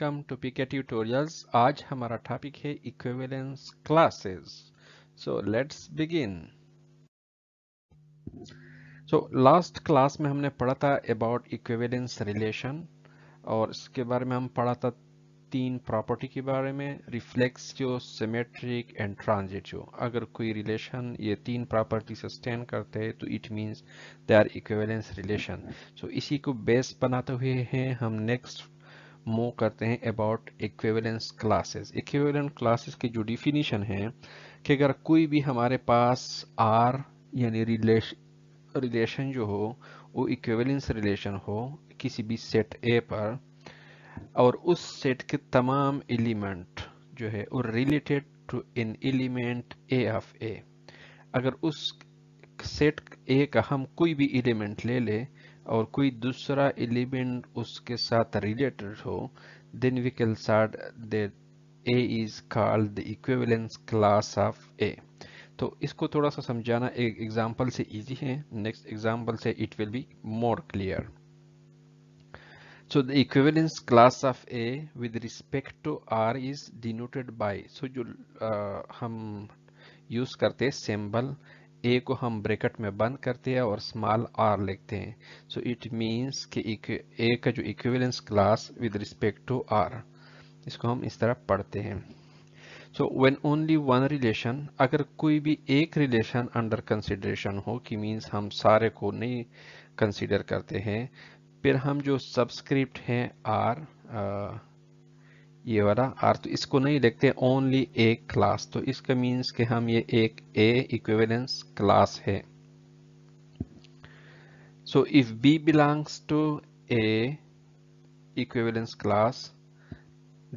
Welcome to P K tutorials आज हमारा topic है equivalence classes so let's begin so last class में हमने पढ़ा था अबाउट इक्विवेलेंस रिलेशन और इसके बारे में हम पढ़ा था तीन प्रॉपर्टी के बारे में रिफ्लेक्स जो सिमेट्रिक एंड ट्रांजिट जो अगर कोई रिलेशन ये तीन प्रॉपर्टी सस्टेन करते हैं तो it means they are equivalence relation so इसी को बेस बनाते हुए हैं हम नेक्स्ट मूव करते हैं about equivalence classes equivalent classes की जो डिफिनीशन है कि अगर कोई भी हमारे पास आर यानी रिलेश रिलेशन जो हो वो इक्वेवेलेंस रिलेशन हो किसी भी सेट ए पर और उस सेट के तमाम एलिमेंट जो है वो related to an element A of A अगर उस सेट ए का हम कोई भी एलिमेंट ले ले और कोई दूसरा एलिमेंट उसके साथ रिलेटेड हो then we can start that A is called the equivalence class of A तो इसको थोड़ा सा समझाना एक एग्जांपल से इजी है नेक्स्ट एग्जांपल से it will be more clear so the equivalence class of A with respect to R is denoted by so जो uh, हम यूज करते हैं सिंबल ए को हम ब्रैकेट में बंद करते हैं और स्मॉल आर लिखते हैं सो इट मींस कि ए का जो equivalence class with respect to R इसको हम इस तरह पढ़ते हैं so when only one relation अगर कोई भी एक रिलेशन अंडर कंसिडरेशन हो कि मींस हम सारे को नहीं कंसिडर करते हैं फिर हम जो सब्सक्रिप्ट हैं आर ये वाला आर तो इसको नहीं देखते ओनली ए क्लास तो इसका मीन्स कि हम ये एक ए इक्विवेलेंस क्लास है so if B belongs to A equivalence class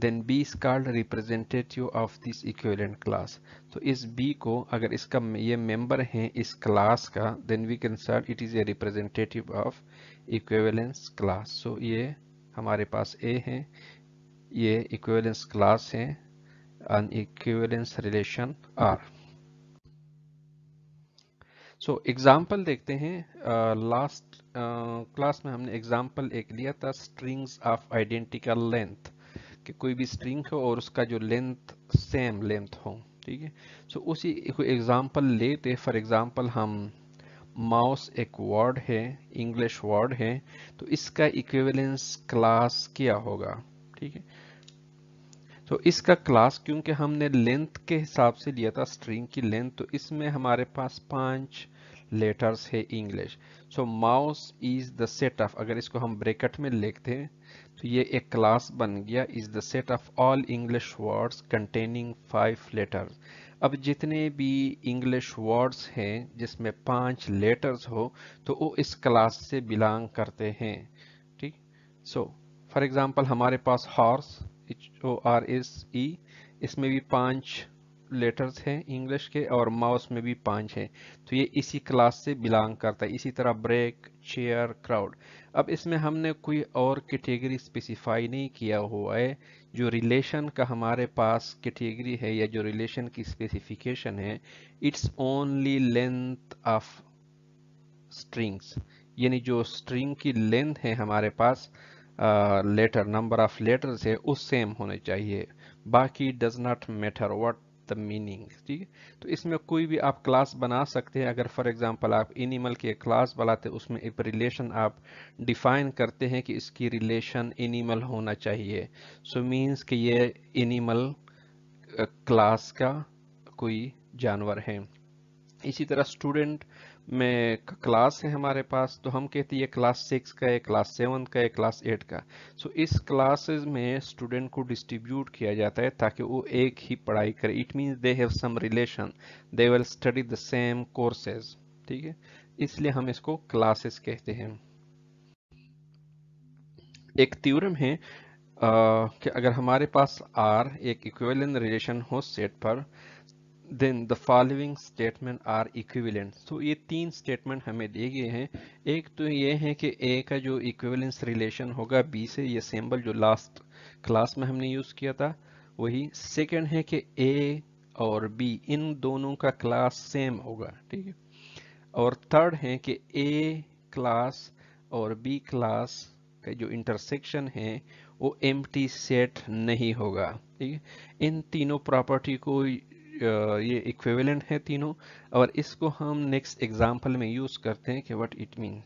then B is called representative of this equivalent class तो इस बी को अगर इसका ये मेंबर है इस क्लास का then we can sir it is a representative of equivalence class so ये हमारे पास ए है ये इक्वेलेंस क्लास है an equivalence relation R so example example देखते हैं लास्ट uh, क्लास uh, में हमने एग्जाम्पल एक लिया था स्ट्रिंग्स ऑफ आइडेंटिकल लेंथ कि कोई भी स्ट्रिंग हो और उसका जो लेंथ सेम लेंथ हो ठीक है सो उसी एग्जांपल एग्जाम्पल लेते फॉर एग्जाम्पल हम माउस एक वर्ड है इंग्लिश वर्ड है तो इसका इक्विवेलेंस क्लास क्या होगा ठीक है तो इसका क्लास क्योंकि हमने लेंथ के हिसाब से लिया था स्ट्रिंग की लेंथ तो इसमें हमारे पास पांच लेटर्स है English so mouse is the set of अगर इसको हम ब्रेकेट में लिखते हैं तो ये एक क्लास बन गया is the set of all English words containing five letters अब जितने भी इंग्लिश वर्ड्स हैं जिसमें पांच लेटर्स हो तो वो इस क्लास से बिलोंग करते हैं ठीक सो so, फॉर एग्जाम्पल हमारे पास horse H O R S E इसमें भी पांच लेटर्स हैं इंग्लिश के और माउस में भी पांच हैं तो ये इसी क्लास से बिलोंग करता है इसी तरह ब्रेक चेयर क्राउड अब इसमें हमने कोई और कैटेगरी स्पेसिफाई नहीं किया हुआ है जो रिलेशन का हमारे पास कैटेगरी है या जो रिलेशन की स्पेसिफिकेशन है it's only length of strings यानी जो स्ट्रिंग की लेंथ है हमारे पास लेटर नंबर ऑफ लेटर से उस सेम होने चाहिए बाकी does not matter what the meaning ठीक है तो इसमें कोई भी आप क्लास बना सकते हैं अगर फॉर एग्जांपल आप एनिमल की क्लास बनाते उसमें एक रिलेशन आप डिफाइन करते हैं कि इसकी रिलेशन एनिमल होना चाहिए सो so मींस कि ये एनिमल क्लास का कोई जानवर है इसी तरह स्टूडेंट में क्लास है हमारे पास तो हम कहते हैं ये क्लास सिक्स का है क्लास सेवन का है क्लास एट का सो so, इस क्लासेस में स्टूडेंट को डिस्ट्रीब्यूट किया जाता है ताकि वो एक ही पढ़ाई करे it means they have some relation they will study the same courses ठीक है इसलिए हम इसको क्लासेस कहते हैं एक थ्योरम है आ, कि अगर हमारे पास आर एक इक्वेलन रिलेशन हो सेट पर then the following statement are equivalent तो ये तीन स्टेटमेंट हमें दिए गए हैं एक तो ये है कि ए का जो इक्विवेलेंस रिलेशन होगा बी से ये सिंबल जो लास्ट क्लास में हमने यूज़ किया था वही सेकेंड है कि ए और बी इन दोनों का क्लास सेम होगा ठीक है और थर्ड है कि ए क्लास और बी क्लास का जो इंटरसेक्शन है वो एम्प्टी सेट नहीं होगा ठीक है इन तीनों प्रॉपर्टी को ये इक्वेवेलेंट है तीनों और इसको हम नेक्स्ट एग्जांपल में यूज करते हैं कि व्हाट इट मीन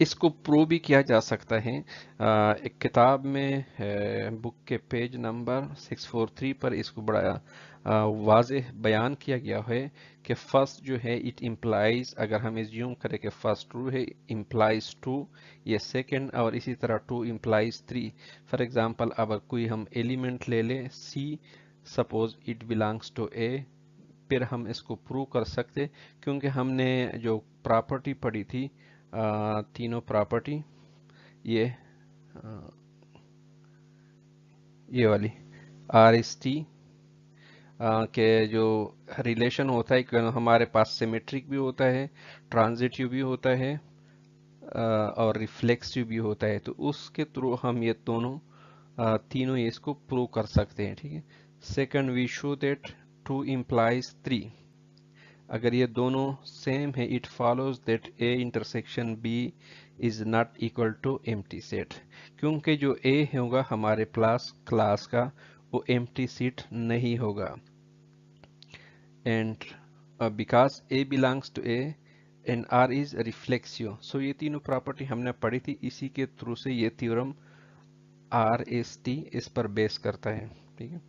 इसको प्रो भी किया जा सकता है आ, एक किताब में है, बुक के पेज नंबर 643 पर इसको बड़ा वाज बयान किया गया है कि फर्स्ट जो है इट इम्प्लाइज अगर हम एज्यूम करें कि फर्स्ट ट्रू है इम्प्लाइज टू ये सेकंड और इसी तरह two implies three for example अगर कोई हम एलिमेंट ले लें C suppose it belongs to A फिर हम इसको प्रूव कर सकते क्योंकि हमने जो प्रॉपर्टी पढ़ी थी आ, तीनों प्रॉपर्टी ये आ, ये वाली आर एस टी के जो रिलेशन होता है हमारे पास सिमेट्रिक भी होता है ट्रांजिटिव भी होता है और रिफ्लेक्सिव भी होता है तो उसके थ्रू हम ये दोनों तीनों ये इसको प्रूव कर सकते हैं ठीक है second we show that two implies three अगर ये दोनों सेम है it follows that A intersection B is not equal to एम सेट क्योंकि जो ए होगा हमारे प्लस क्लास का वो एम सीट नहीं होगा and because A belongs to A and R is reflexive so ये तीनों प्रॉपर्टी हमने पढ़ी थी इसी के थ्रू से ये थ्योरम आर एस टी इस पर बेस करता है ठीक है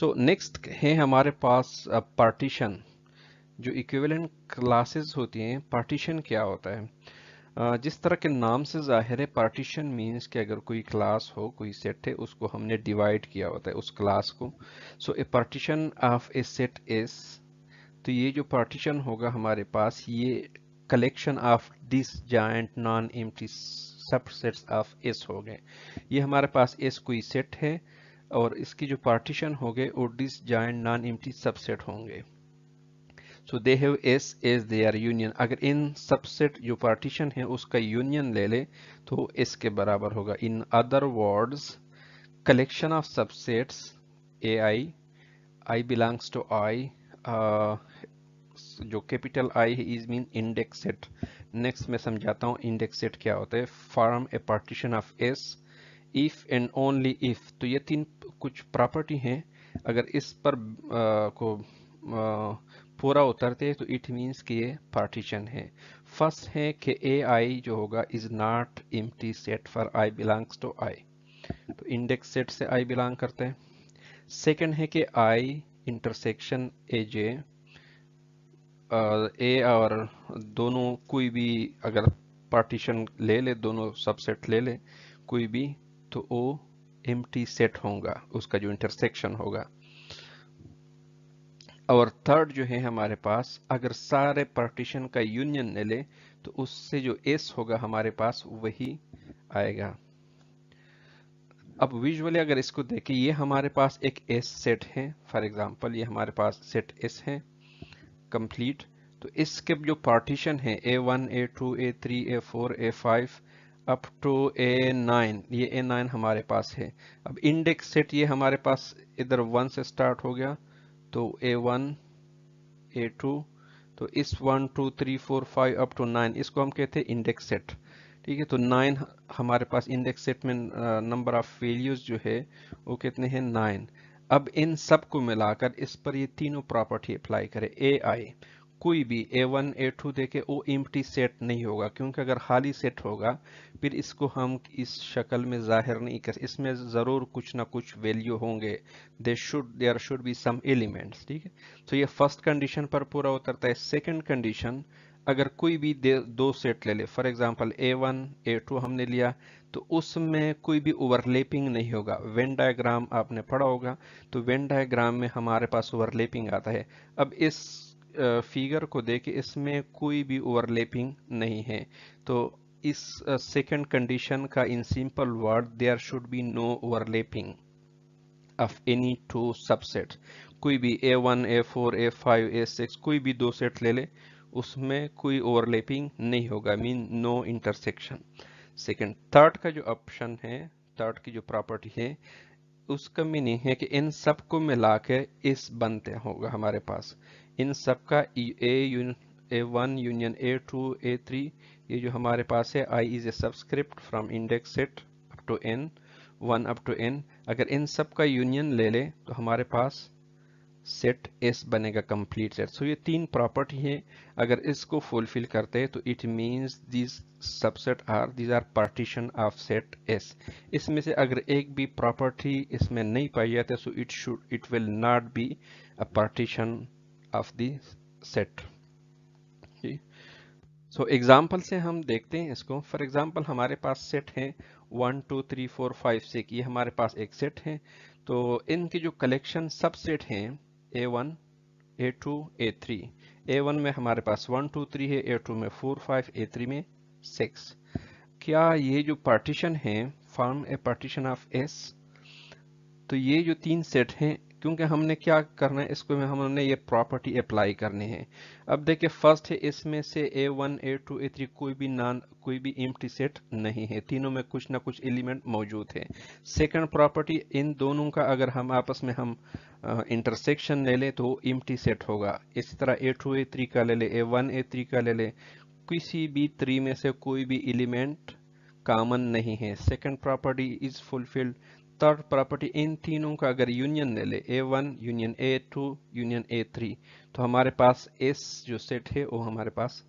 सो नेक्स्ट है हमारे पास पार्टीशन uh, जो इक्विवेलेंट क्लासेस होती हैं पार्टीशन क्या होता है uh, जिस तरह के नाम से जाहिर है पार्टीशन मींस कि अगर कोई क्लास हो कोई सेट है उसको हमने डिवाइड किया होता है उस क्लास को so a partition of a set is तो ये जो पार्टीशन होगा हमारे पास ये collection of disjoint non empty subsets of S हो गए ये हमारे पास एस कोई सेट है और इसकी जो पार्टीशन हो गए वो disjoint non empty subset होंगे so they have S as their union अगर इन सबसेट जो पार्टीशन है उसका यूनियन ले ले तो एस के बराबर होगा in other words collection of subsets A I I belongs to I जो capital I is mean index set next मैं समझाता हूँ इंडेक्स सेट क्या होता है form a partition of S if and only if तो ये तीन कुछ प्रॉपर्टी हैं अगर इस पर आ, को आ, पूरा उतरते हैं तो इट मीन्स कि ये पार्टीशन है फर्स्ट है कि ए आई जो होगा इज नॉट एम set for I belongs to I तो इंडेक्स सेट से आई बिलोंग करते हैं सेकेंड है कि आई इंटरसेक्शन ए जे ए और दोनों कोई भी अगर पार्टीशन ले ले दोनों सबसेट ले ले कोई भी तो वो एम सेट होगा उसका जो इंटरसेक्शन होगा और थर्ड जो है हमारे पास अगर सारे पार्टीशन का यूनियन ले ले तो उससे जो एस होगा हमारे पास वही आएगा अब विजुअली अगर इसको देखें ये हमारे पास एक एस सेट है फॉर एग्जांपल ये हमारे पास सेट एस है कंप्लीट तो इसके जो पार्टीशन है A one A two A three A four A five up to A nine ये ए नाइन हमारे पास है अब इंडेक्स सेट ये हमारे पास इधर वन से स्टार्ट हो गया तो ए वन ए टू तो इस one two three four five up to nine इसको हम कहते हैं इंडेक्स सेट ठीक है तो नाइन हमारे पास इंडेक्स सेट में नंबर ऑफ वेल्यूज जो है वो कितने हैं नाइन अब इन सब को मिलाकर इस पर ये तीनों प्रॉपर्टी अप्लाई करें ए आई कोई भी ए वन ए टू देखे वो टी सेट नहीं होगा क्योंकि अगर खाली सेट होगा फिर इसको हम इस शक्ल में जाहिर नहीं कर इसमें ज़रूर कुछ ना कुछ वैल्यू होंगे they should there should be some elements ठीक है तो ये फर्स्ट कंडीशन पर पूरा उतरता है सेकंड कंडीशन अगर कोई भी दो सेट ले ले for example A one A two हमने लिया तो उसमें कोई भी ओवरलेपिंग नहीं होगा वेन डायग्राम आपने पढ़ा होगा तो वेन डायग्राम में हमारे पास ओवरलेपिंग आता है अब इस फिगर को देख इसमें कोई भी ओवरलेपिंग नहीं है तो इस सेकेंड कंडीशन का in simple word there should be no overlapping of any two subset कोई भी A one A four A five A six कोई भी दो सेट ले ले उसमें कोई ओवरलैपिंग नहीं होगा mean no intersection second third का जो ऑप्शन है थर्ड की जो प्रॉपर्टी है उसका मीनिंग है कि इन सब को मिला के इस बनते होगा हमारे पास इन सब का A A one union A two A three ये जो हमारे पास है I is a subscript from index set up to N one up to N अगर इन सब का यूनियन ले ले तो हमारे पास सेट एस बनेगा कंप्लीट सेट सो ये तीन प्रॉपर्टी हैं अगर इसको फुलफिल करते हैं तो it means this subset are this are partition of set S इसमें से अगर एक भी प्रॉपर्टी इसमें नहीं पाई जाती so it should it will not be a partition of the set so example example से हम देखते हैं इसको फॉर एग्जाम्पल हमारे पास सेट है one two three four five six ये हमारे पास एक सेट है तो इनके जो कलेक्शन सबसेट हैं A one A two A three A one में हमारे पास वन टू थ्री है ए टू में फोर फाइव ए थ्री में सिक्स क्या ये जो पार्टीशन है form a partition of S तो ये जो तीन सेट हैं क्योंकि हमने क्या करना है इसको में हमने ये प्रॉपर्टी अप्लाई करनी है अब देखिए फर्स्ट है इसमें से A one A two A three कोई भी नॉन कोई भी एम सेट नहीं है तीनों में कुछ ना कुछ एलिमेंट मौजूद है सेकंड प्रॉपर्टी इन दोनों का अगर हम आपस में हम इंटरसेक्शन ले लें तो एम सेट होगा इसी तरह ए टू ए थ्री का ले लें ए वन ए थ्री का ले लें किसी भी थ्री में से कोई भी एलिमेंट कॉमन नहीं है second property is fulfilled third property इन तीनों का अगर यूनियन ले ले A one union A two union A three तो हमारे पास एस जो सेट है वो हमारे पास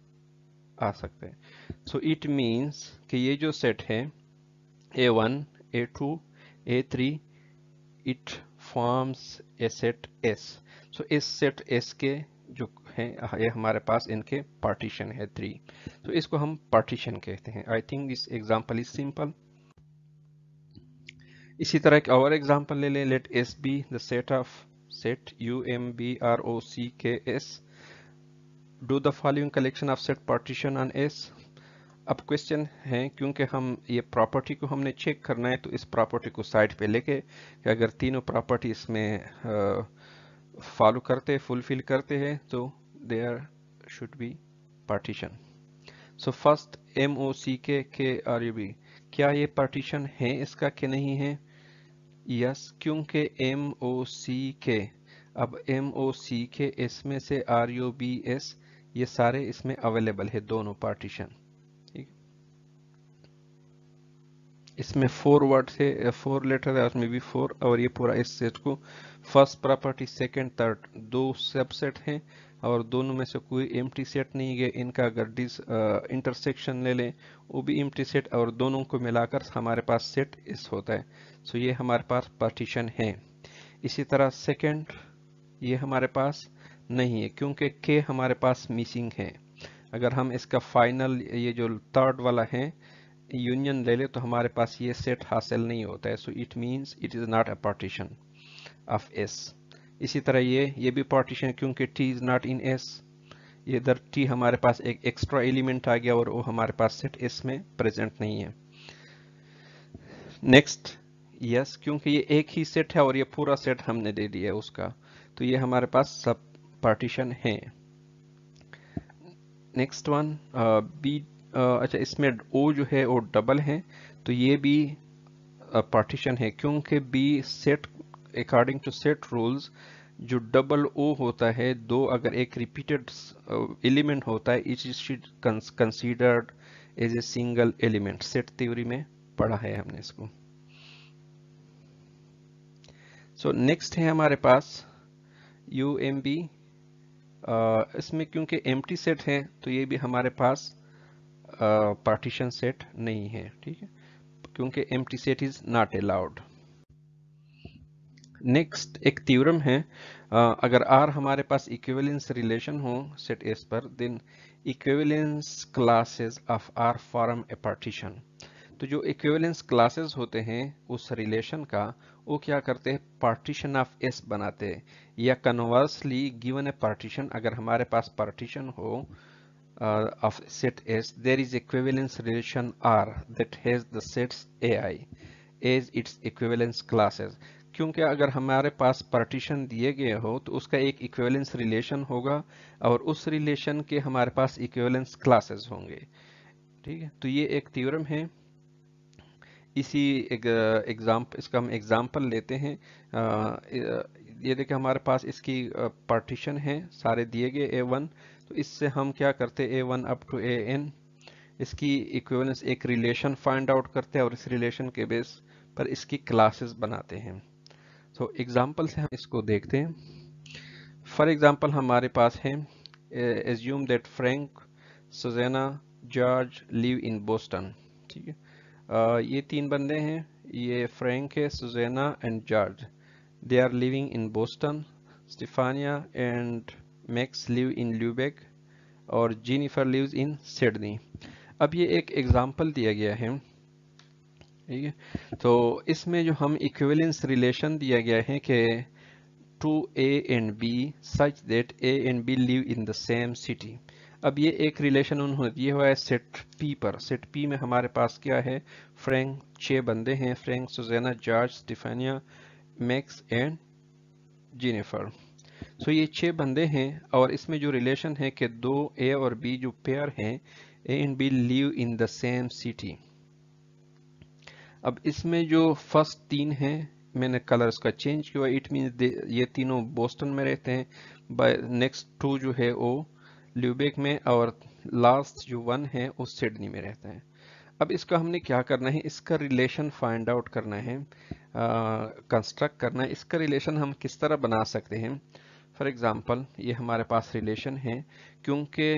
आ सकते हैं सो इट मीन्स कि ये जो सेट है A one A two A three it forms a set S so इस सेट एस के जो है ये हमारे पास इनके पार्टीशन है थ्री तो so इसको हम पार्टीशन कहते हैं I think this example is simple इसी तरह एक और एग्जांपल ले लें let S be the set of set U M B R O C K S do the following collection of set partition on S अब question है क्योंकि हम ये प्रॉपर्टी को हमने चेक करना है तो इस प्रॉपर्टी को साइड पे लेके कि अगर तीनों प्रॉपर्टी इसमें फॉलो करते फुलफिल करते हैं तो there should be partition so first M O C K K are you B क्या ये पार्टीशन है इसका कि नहीं है यस क्योंकि एम ओ सी के अब एम ओ सी के इसमें से आर यू बी एस ये सारे इसमें अवेलेबल है दोनों पार्टीशन ठीक इसमें फोर वर्ड से फोर लेटर है उसमें भी फोर और ये पूरा इस सेट को फर्स्ट प्रॉपर्टी सेकंड थर्ड दो सबसेट हैं और दोनों में से कोई एम सेट नहीं है इनका अगर डिस इंटरसेक्शन ले लें वो भी एम सेट और दोनों को मिलाकर हमारे पास सेट इस होता है सो ये हमारे पास पार्टीशन है इसी तरह सेकेंड ये हमारे पास नहीं है क्योंकि के हमारे पास मिसिंग है अगर हम इसका फाइनल ये जो थर्ड वाला है यूनियन ले ले तो हमारे पास ये सेट हासिल नहीं होता है so it means it is not a partition of S इसी तरह ये ये भी पार्टीशन क्योंकि T is not in S इधर टी हमारे पास एक एक्स्ट्रा एलिमेंट आ गया और वो हमारे पास सेट एस में प्रेजेंट नहीं है नेक्स्ट यस yes, क्योंकि ये एक ही सेट है और ये पूरा सेट हमने दे दिया उसका तो ये हमारे पास सब पार्टीशन है नेक्स्ट वन बी अच्छा इसमें ओ जो है वो डबल है तो ये भी पार्टीशन uh, है क्योंकि B set according to set rules जो डबल ओ होता है दो अगर एक रिपीटेड एलिमेंट uh, होता है it is considered as a single element set theory में पढ़ा है हमने इसको सो so, नेक्स्ट है हमारे पास यू एम बी इसमें क्योंकि एम सेट है तो ये भी हमारे पास पार्टीशन uh, सेट नहीं है ठीक है क्योंकि एम set is not allowed next एक थ्योरम है अगर आर हमारे पास इक्विवेलेंस रिलेशन हो सेट एस पर then equivalence classes of R form a partition तो जो इक्विवेलेंस क्लासेस होते हैं उस रिलेशन का वो क्या करते हैं पार्टीशन ऑफ एस बनाते हैं या कन्वर्सली गिवन ए पार्टीशन अगर हमारे पास पार्टीशन हो of set S there is equivalence relation R that has the sets A I as its equivalence classes क्योंकि अगर हमारे पास पार्टीशन दिए गए हो तो उसका एक इक्वेलेंस रिलेशन होगा और उस रिलेशन के हमारे पास इक्वेलेंस क्लासेस होंगे ठीक है तो ये एक थ्योरम है इसी एग्जाम्प इसका हम एग्जाम्पल लेते हैं आ, ये देखिए हमारे पास इसकी पार्टीशन है सारे दिए गए ए वन तो इससे हम क्या करते A one up to A N इसकी इक्वेलेंस एक रिलेशन फाइंड आउट करते हैं और इस रिलेशन के बेस पर इसकी क्लासेस बनाते हैं सो so, एग्जाम्पल से हम इसको देखते हैं फॉर एग्ज़ाम्पल हमारे पास है assume that Frank Susanna George live in Boston ठीक है ये तीन बंदे हैं ये फ्रैंक है Susanna and George they are living in Boston Stefania and Max live in Lubeck और जीनीफर लिव इन सिडनी अब ये एक एग्ज़ाम्पल दिया गया है ठीक है तो इसमें जो हम इक्विवेलेंस रिलेशन दिया गया है कि two A and B such that A and B live in the same city अब ये एक रिलेशन उन्होंने दिया हुआ है सेट पी पर सेट पी में हमारे पास क्या है फ्रैंक छः बंदे हैं Frank Susanna George Stefania Max and Jennifer so ये छः बंदे हैं और इसमें जो रिलेशन है कि दो ए और बी जो पेयर हैं A and B live in the same city अब इसमें जो फर्स्ट तीन हैं मैंने कलर्स का चेंज किया इट मीन ये तीनों बोस्टन में रहते हैं बाय नेक्स्ट टू जो है वो ल्यूबेक में और लास्ट जो वन है वो सिडनी में रहते हैं अब इसका हमने क्या करना है इसका रिलेशन फाइंड आउट करना है कंस्ट्रक्ट करना है इसका रिलेशन हम किस तरह बना सकते हैं फॉर एग्ज़ाम्पल ये हमारे पास रिलेशन है क्योंकि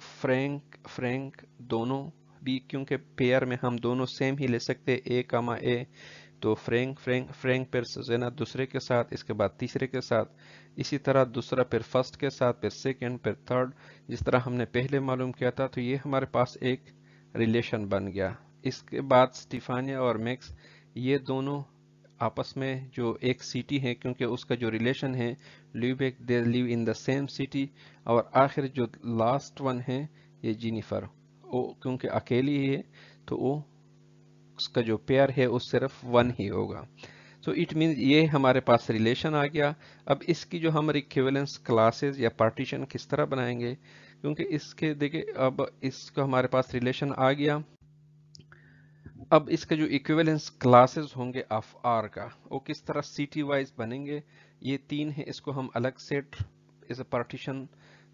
फ्रैंक फ्रैंक दोनों बी क्योंकि पेयर में हम दोनों सेम ही ले सकते ए कामा ए तो फ्रेंक फ्रेंक फ्रेंक पर सजेना दूसरे के साथ इसके बाद तीसरे के साथ इसी तरह दूसरा फिर फर्स्ट के साथ फिर सेकेंड फिर थर्ड जिस तरह हमने पहले मालूम किया था तो ये हमारे पास एक रिलेशन बन गया इसके बाद स्टिफानिया और मैक्स ये दोनों आपस में जो एक सिटी है क्योंकि उसका जो रिलेशन है लिवेक they live in the same city और आखिर जो लास्ट वन है ये जीनीफर वो क्योंकि अकेली है तो वो उसका जो पेयर है वो सिर्फ वन ही होगा सो इट मीन्स ये हमारे पास रिलेशन आ गया अब इसकी जो हम रिक्वेलेंस क्लासेस या पार्टीशन किस तरह बनाएंगे क्योंकि इसके देखिए अब इसको हमारे पास रिलेशन आ गया अब इसका जो इक्विवेलेंस क्लासेस होंगे ऑफ आर का वो किस तरह सिटी वाइज बनेंगे ये तीन है इसको हम अलग सेट इस पार्टीशन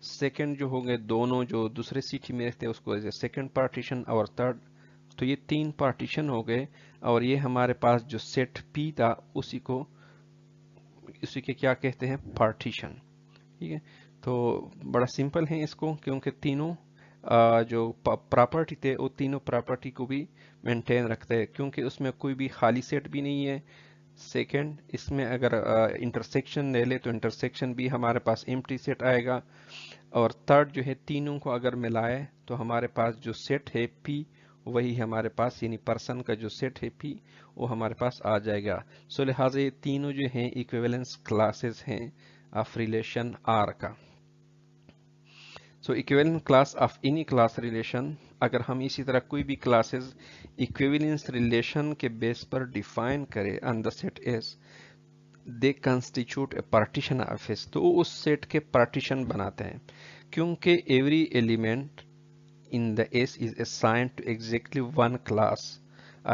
सेकेंड जो होंगे दोनों जो दूसरे सिटी में रहते हैं उसको सेकेंड पार्टीशन और थर्ड तो ये तीन पार्टीशन हो गए और ये हमारे पास जो सेट पी था उसी को उसी के क्या कहते हैं पार्टीशन ठीक है तो बड़ा सिंपल है इसको क्योंकि तीनों जो प्रॉपर्टी थे वो तीनों प्रॉपर्टी को भी मेंटेन रखते हैं क्योंकि उसमें कोई भी खाली सेट भी नहीं है सेकेंड इसमें अगर इंटरसेक्शन ले ले तो इंटरसेक्शन भी हमारे पास एम सेट आएगा और थर्ड जो है तीनों को अगर मिलाए तो हमारे पास जो सेट है पी वही हमारे पास यानी पर्सन का जो सेट है पी वो हमारे पास आ जाएगा सो लिहाजा ये तीनों जो हैं इक्विवेलेंस क्लासेस हैं ऑफ रिलेशन आर का so equivalence class of any class relation अगर हम इसी तरह कोई भी क्लासेस इक्विवेलेंस रिलेशन के बेस पर डिफाइन करें on the set S they constitute a partition of S तो उस सेट के पार्टीशन बनाते हैं क्योंकि every element in the S is assigned to exactly one class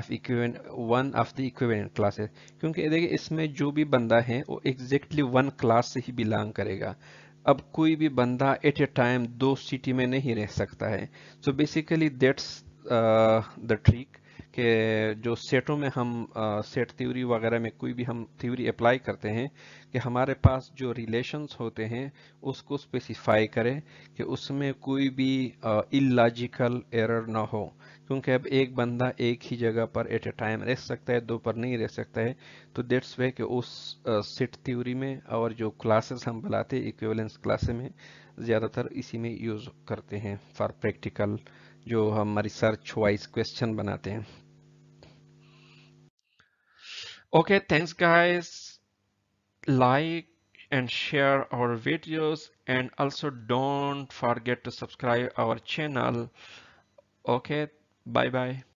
of equivalent one of the equivalent classes क्योंकि देखिए इसमें जो भी बंदा है वो एग्जैक्टली वन क्लास से ही बिलोंग करेगा अब कोई भी बंदा एट ए टाइम दो सिटी में नहीं रह सकता है so basically that's the trick कि जो सेटों में हम सेट uh, थ्योरी वगैरह में कोई भी हम थ्योरी अप्लाई करते हैं कि हमारे पास जो रिलेशंस होते हैं उसको स्पेसिफाई करें कि उसमें कोई भी इलॉजिकल uh, एरर ना हो क्योंकि अब एक बंदा एक ही जगह पर एट ए टाइम रह सकता है दो पर नहीं रह सकता है तो डेट्स वे कि उस सिट थ्योरी में और जो क्लासेस हम बुलाते हैं इक्वेलेंस क्लासे में ज़्यादातर इसी में यूज़ करते हैं फॉर प्रैक्टिकल जो हम रिसर्च वाइज क्वेश्चन बनाते हैं thanks thanks like and share share our and also don't don't forget to subscribe our channel okay Bye bye.